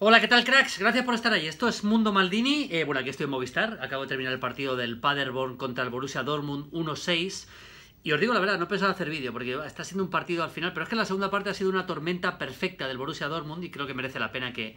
Hola, ¿qué tal cracks? Gracias por estar ahí. Esto es Mundo Maldini. Eh, bueno, aquí estoy en Movistar. Acabo de terminar el partido del Paderborn contra el Borussia Dortmund 1-6. Y os digo la verdad, no pensaba hacer vídeo porque está siendo un partido al final, pero es que la segunda parte ha sido una tormenta perfecta del Borussia Dortmund y creo que merece la pena que,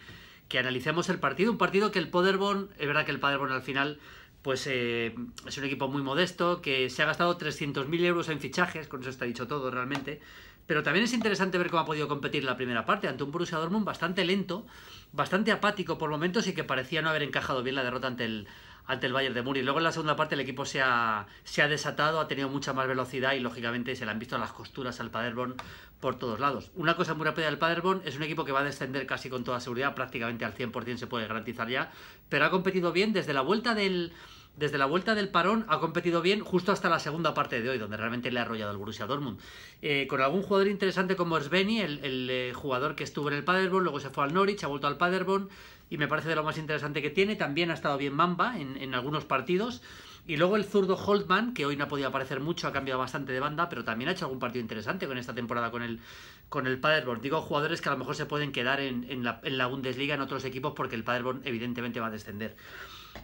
analicemos el partido. Un partido que el Paderborn, es verdad que el Paderborn al final pues eh, es un equipo muy modesto, que se ha gastado 300.000 euros en fichajes, con eso está dicho todo realmente, pero también es interesante ver cómo ha podido competir la primera parte ante un Borussia Dortmund bastante lento, bastante apático por momentos y que parecía no haber encajado bien la derrota ante el ante el Bayern de Muri. Luego en la segunda parte el equipo se ha, se ha desatado, ha tenido mucha más velocidad y lógicamente se le han visto las costuras al Paderborn por todos lados. Una cosa muy rápida del Paderborn, es un equipo que va a descender casi con toda seguridad, prácticamente al 100% se puede garantizar ya, pero ha competido bien desde la vuelta del... Desde la vuelta del parón ha competido bien justo hasta la segunda parte de hoy, donde realmente le ha arrollado el Borussia Dortmund. Eh, con algún jugador interesante como Sveni, el, el eh, jugador que estuvo en el Paderborn, luego se fue al Norwich, ha vuelto al Paderborn, y me parece de lo más interesante que tiene. También ha estado bien Mamba en, algunos partidos. Y luego el zurdo Holtman, que hoy no ha podido aparecer mucho, ha cambiado bastante de banda, pero también ha hecho algún partido interesante con esta temporada con el, con el Paderborn. Digo, jugadores que a lo mejor se pueden quedar en, la, Bundesliga, en otros equipos, porque el Paderborn evidentemente va a descender.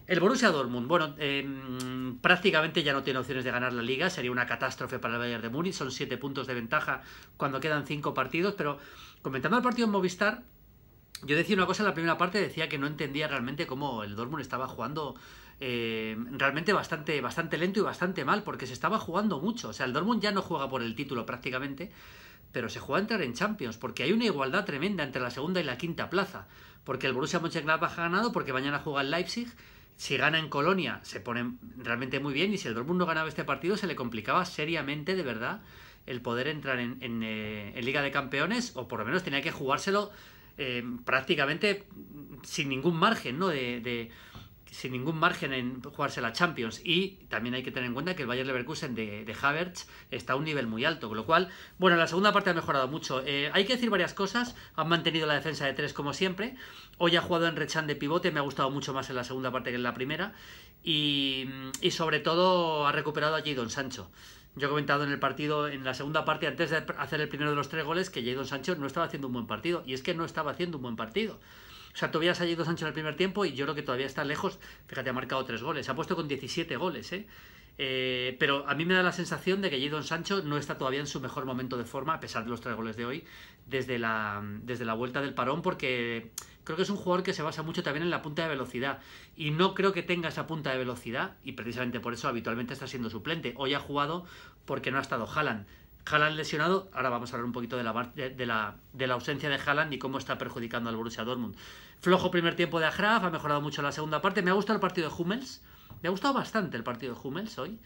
El Borussia Dortmund, bueno, em, prácticamente ya no tiene opciones de ganar la liga, sería una catástrofe para el Bayern de Múnich, son siete puntos de ventaja cuando quedan cinco partidos, pero comentando el partido en Movistar, yo decía una cosa en la primera parte, decía que no entendía realmente cómo el Dortmund estaba jugando eh, realmente bastante, bastante lento y bastante mal, porque se estaba jugando mucho. O sea, el Dortmund ya no juega por el título prácticamente, pero se juega a entrar en Champions, porque hay una igualdad tremenda entre la segunda y la quinta plaza. Porque el Borussia Mönchengladbach ha ganado, porque mañana juega el Leipzig, si gana en Colonia se pone realmente muy bien y si el Dortmund no ganaba este partido se le complicaba seriamente de verdad el poder entrar en, en, eh, Liga de Campeones o por lo menos tenía que jugárselo eh, prácticamente sin ningún margen, ¿no? De, sin ningún margen en jugarse la Champions. Y también hay que tener en cuenta que el Bayern Leverkusen de, Havertz está a un nivel muy alto, con lo cual, bueno, la segunda parte ha mejorado mucho. Eh, hay que decir varias cosas, han mantenido la defensa de tres como siempre. Hoy ha jugado en Rechan de pivote, me ha gustado mucho más en la segunda parte que en la primera. Y, sobre todo ha recuperado allí Don Sancho. Yo he comentado en el partido, en la segunda parte, antes de hacer el primero de los tres goles, que Jadon Sancho no estaba haciendo un buen partido. Y es que no estaba haciendo un buen partido. O sea, todavía se ha ido Sancho en el primer tiempo y yo creo que todavía está lejos. Fíjate, ha marcado tres goles. Se ha puesto con 17 goles, ¿eh? Eh, pero a mí me da la sensación de que Jadon Sancho no está todavía en su mejor momento de forma, a pesar de los tres goles de hoy, desde la, desde la vuelta del parón, porque creo que es un jugador que se basa mucho también en la punta de velocidad. Y no creo que tenga esa punta de velocidad, y precisamente por eso habitualmente está siendo suplente. Hoy ha jugado porque no ha estado Haaland. Haaland lesionado, ahora vamos a hablar un poquito de la, de la ausencia de Haaland y cómo está perjudicando al Borussia Dortmund. Flojo primer tiempo de Agraf, ha mejorado mucho la segunda parte. Me ha gustado el partido de Hummels, me ha gustado bastante el partido de Hummels hoy.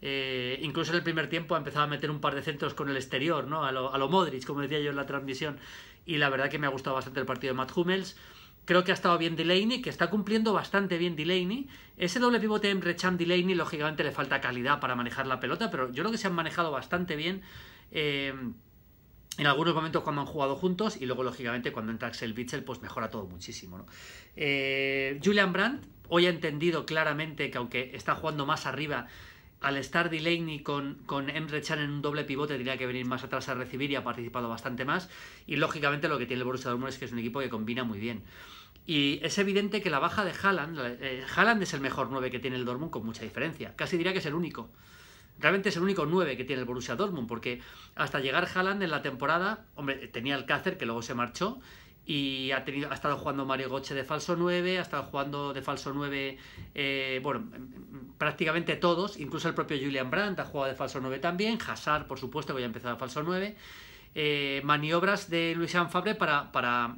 Eh, incluso en el primer tiempo ha empezado a meter un par de centros con el exterior, ¿no? A lo, a Modric, como decía yo en la transmisión. Y la verdad que me ha gustado bastante el partido de Matt Hummels. Creo que ha estado bien Delaney, que está cumpliendo bastante bien Delaney. Ese doble pivote en Recham Delaney, lógicamente le falta calidad para manejar la pelota, pero yo creo que se han manejado bastante bien. Eh, en algunos momentos cuando han jugado juntos y luego, lógicamente, cuando entra Axel Witzel, pues mejora todo muchísimo. Eh, Julian Brandt hoy ha entendido claramente que aunque está jugando más arriba, al estar Delaney con, con Emre Chan en un doble pivote tendría que venir más atrás a recibir y ha participado bastante más. Y lógicamente lo que tiene el Borussia Dortmund es que es un equipo que combina muy bien. Y es evidente que la baja de Haaland, eh, Halland es el mejor 9 que tiene el Dortmund con mucha diferencia, casi diría que es el único. Realmente es el único 9 que tiene el Borussia Dortmund, porque hasta llegar Haaland en la temporada, hombre, tenía el Cácer que luego se marchó, y ha, tenido, ha estado jugando Mario Goche de falso 9, ha estado jugando de falso 9, eh, bueno, em, em, prácticamente todos, incluso el propio Julian Brandt ha jugado de falso 9 también, Hazard, por supuesto, que ya ha empezado de falso 9, eh, maniobras de Luisian Fabre para, para,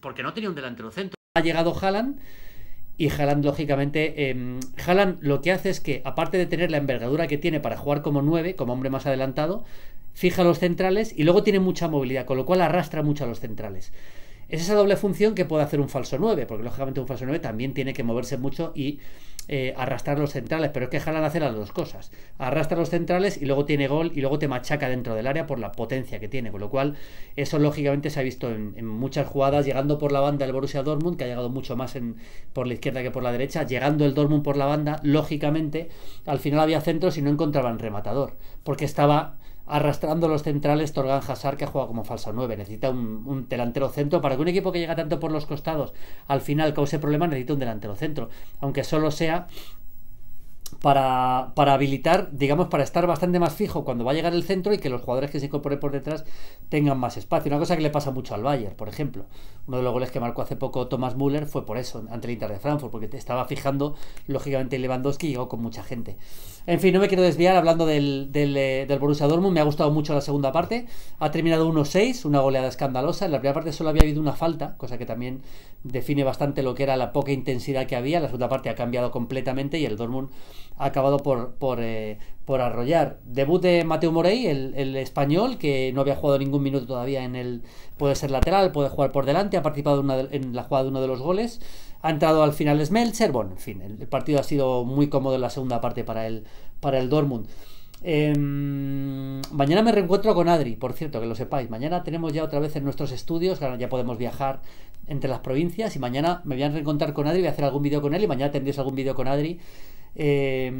porque no tenía un delantero centro. Ha llegado Haaland y Haaland, lógicamente, eh, Haaland lo que hace es que, aparte de tener la envergadura que tiene para jugar como 9, como hombre más adelantado, fija los centrales y luego tiene mucha movilidad, con lo cual arrastra mucho a los centrales. Es esa doble función que puede hacer un falso 9, porque lógicamente un falso 9 también tiene que moverse mucho y eh, arrastrar los centrales, pero es que Haaland hace las dos cosas. Arrastra los centrales y luego tiene gol y luego te machaca dentro del área por la potencia que tiene, con lo cual eso lógicamente se ha visto en, muchas jugadas, llegando por la banda el Borussia Dortmund, que ha llegado mucho más por la izquierda que por la derecha, llegando el Dortmund por la banda, lógicamente al final había centros y no encontraban rematador, porque estaba arrastrando los centrales Torgan Hazard, que juega como falsa 9. Necesita un, un, delantero centro. Para que un equipo que llega tanto por los costados al final cause problemas, necesita un delantero centro. Aunque solo sea para, para, habilitar, digamos, para estar bastante más fijo cuando va a llegar el centro y que los jugadores que se incorporen por detrás tengan más espacio. Una cosa que le pasa mucho al Bayern, por ejemplo. Uno de los goles que marcó hace poco Thomas Müller fue por eso, ante el Inter de Frankfurt, porque te estaba fijando, lógicamente, Lewandowski y llegó con mucha gente. En fin, no me quiero desviar hablando del, del eh, Borussia Dortmund. Me ha gustado mucho la segunda parte. Ha terminado 1-6, una goleada escandalosa. En la primera parte solo había habido una falta, cosa que también define bastante lo que era la poca intensidad que había. La segunda parte ha cambiado completamente y el Dortmund ha acabado por, por, eh, arrollar. Debut de Mateo Morey, el, español, que no había jugado ningún minuto todavía en el... Puede ser lateral, puede jugar por delante, ha participado en la jugada de uno de los goles. Ha entrado al final Smelcher. bueno, en fin, el, partido ha sido muy cómodo en la segunda parte para el, para el Dortmund. Em, mañana me reencuentro con Adri, por cierto, que lo sepáis. Mañana tenemos ya otra vez en nuestros estudios, ya podemos viajar entre las provincias y mañana me voy a reencontrar con Adri, voy a hacer algún vídeo con él y mañana tendréis algún vídeo con Adri eh,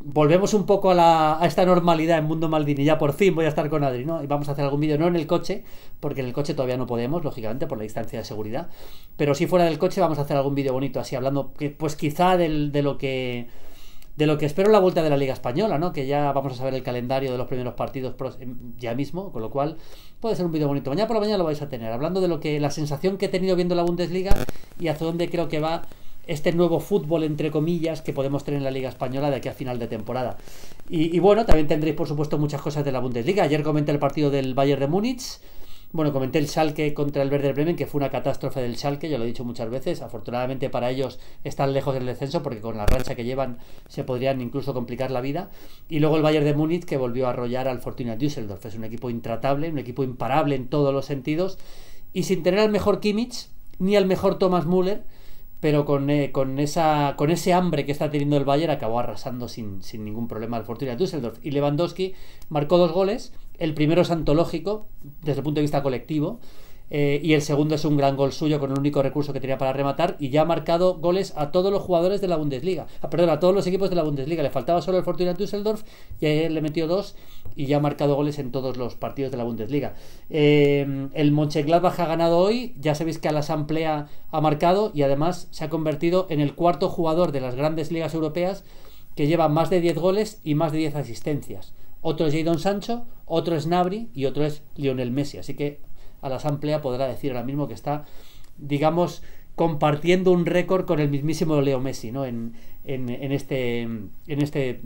volvemos un poco a, la, esta normalidad en Mundo Maldini. Ya por fin voy a estar con Adri, ¿no? Y vamos a hacer algún vídeo, no en el coche, porque en el coche todavía no podemos, lógicamente, por la distancia de seguridad. Pero si fuera del coche vamos a hacer algún vídeo bonito, así hablando, pues quizá de lo que... De lo que espero la vuelta de la Liga Española, ¿no? Que ya vamos a saber el calendario de los primeros partidos em, ya mismo, con lo cual puede ser un vídeo bonito. Mañana por la mañana lo vais a tener, hablando de lo que la sensación que he tenido viendo la Bundesliga y hacia dónde creo que va este nuevo fútbol, entre comillas, que podemos tener en la Liga Española de aquí a final de temporada. Y, bueno, también tendréis, por supuesto, muchas cosas de la Bundesliga. Ayer comenté el partido del Bayern de Múnich. Bueno, comenté el Schalke contra el Werder Bremen, que fue una catástrofe del Schalke, ya lo he dicho muchas veces. Afortunadamente para ellos están lejos del descenso, porque con la racha que llevan se podrían incluso complicar la vida. Y luego el Bayern de Múnich, que volvió a arrollar al Fortuna Düsseldorf. Es un equipo intratable, un equipo imparable en todos los sentidos. Y sin tener al mejor Kimmich, ni al mejor Thomas Müller, pero con, eh, con, esa, con ese hambre que está teniendo el Bayern acabó arrasando sin, sin ningún problema al Fortuna Düsseldorf. Y Lewandowski marcó dos goles, el primero es antológico desde el punto de vista colectivo, eh, y el segundo es un gran gol suyo con el único recurso que tenía para rematar y ya ha marcado goles a todos los jugadores de la Bundesliga, ah, perdón, a todos los equipos de la Bundesliga, le faltaba solo el Fortuna Düsseldorf y ayer le metió dos y ya ha marcado goles en todos los partidos de la Bundesliga. Eh, el Mönchengladbach ha ganado hoy, ya sabéis que a la Asamblea ha marcado y además se ha convertido en el cuarto jugador de las grandes ligas europeas que lleva más de 10 goles y más de 10 asistencias. Otro es Jadon Sancho, otro es Nabri y otro es Lionel Messi, así que a la Asamblea podrá decir ahora mismo que está, digamos, compartiendo un récord con el mismísimo Leo Messi, ¿no? En, en, este. En este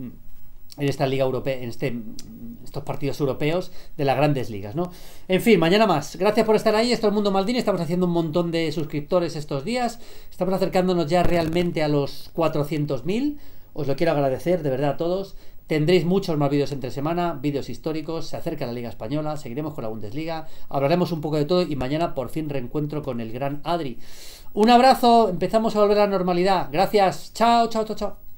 en esta liga europea, en este, estos partidos europeos de las grandes ligas, ¿no? En fin, mañana más. Gracias por estar ahí. Esto es Mundo Maldini. Estamos haciendo un montón de suscriptores estos días. Estamos acercándonos ya realmente a los 400.000. Os lo quiero agradecer de verdad a todos. Tendréis muchos más vídeos entre semana, vídeos históricos, se acerca la Liga Española, seguiremos con la Bundesliga, hablaremos un poco de todo y mañana por fin reencuentro con el gran Adri. Un abrazo, empezamos a volver a la normalidad. Gracias, chao, chao, chao, chao.